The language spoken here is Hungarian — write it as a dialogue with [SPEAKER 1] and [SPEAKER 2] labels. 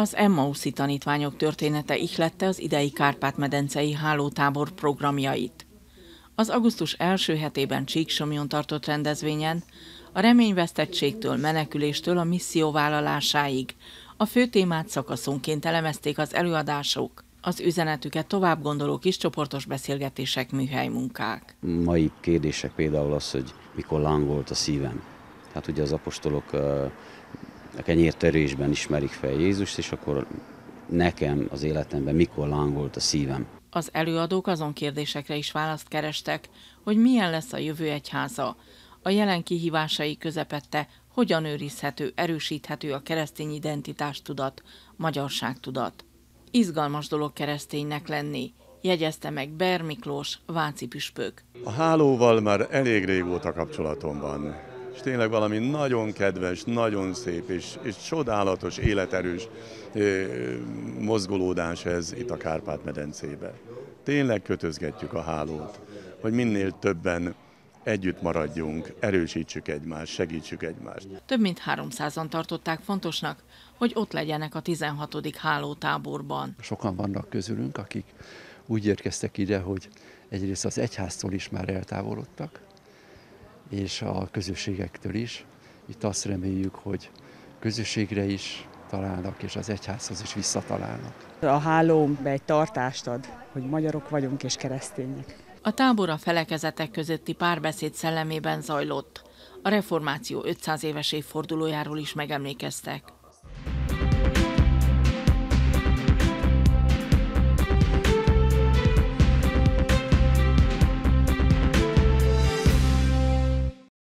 [SPEAKER 1] Az Emmauszi tanítványok története ihlette az idei Kárpát-medencei hálótábor programjait. Az augusztus első hetében Csíksomjon tartott rendezvényen a reményvesztettségtől, meneküléstől a misszió vállalásáig a fő témát szakaszonként elemezték az előadások, az üzenetüket tovább gondoló kis csoportos beszélgetések, műhelymunkák.
[SPEAKER 2] Mai kérdések például az, hogy mikor lángolt a szívem. Hát ugye az apostolok a kenyértörésben ismerik fel Jézust, és akkor nekem az életemben mikor lángolt a szívem.
[SPEAKER 1] Az előadók azon kérdésekre is választ kerestek, hogy milyen lesz a jövő egyháza, a jelen kihívásai közepette hogyan őrizhető, erősíthető a keresztény identitás tudat, magyarság tudat. Izgalmas dolog kereszténynek lenni, jegyezte meg Ber Miklós, Váci püspök.
[SPEAKER 3] A hálóval már elég régóta kapcsolatom van és tényleg valami nagyon kedves, nagyon szép és, és csodálatos, életerős mozgolódás ez itt a Kárpát-medencébe. Tényleg kötözgetjük a hálót, hogy minél többen együtt maradjunk, erősítsük egymást, segítsük egymást.
[SPEAKER 1] Több mint 300-an tartották fontosnak, hogy ott legyenek a 16. hálótáborban.
[SPEAKER 4] Sokan vannak közülünk, akik úgy érkeztek ide, hogy egyrészt az egyháztól is már eltávolodtak, és a közösségektől is. Itt azt reméljük, hogy közösségre is találnak, és az egyházhoz is visszatalálnak.
[SPEAKER 1] A háló egy tartást
[SPEAKER 2] ad, hogy magyarok vagyunk és keresztények.
[SPEAKER 1] A tábor a felekezetek közötti párbeszéd szellemében zajlott. A reformáció 500 éves évfordulójáról is megemlékeztek.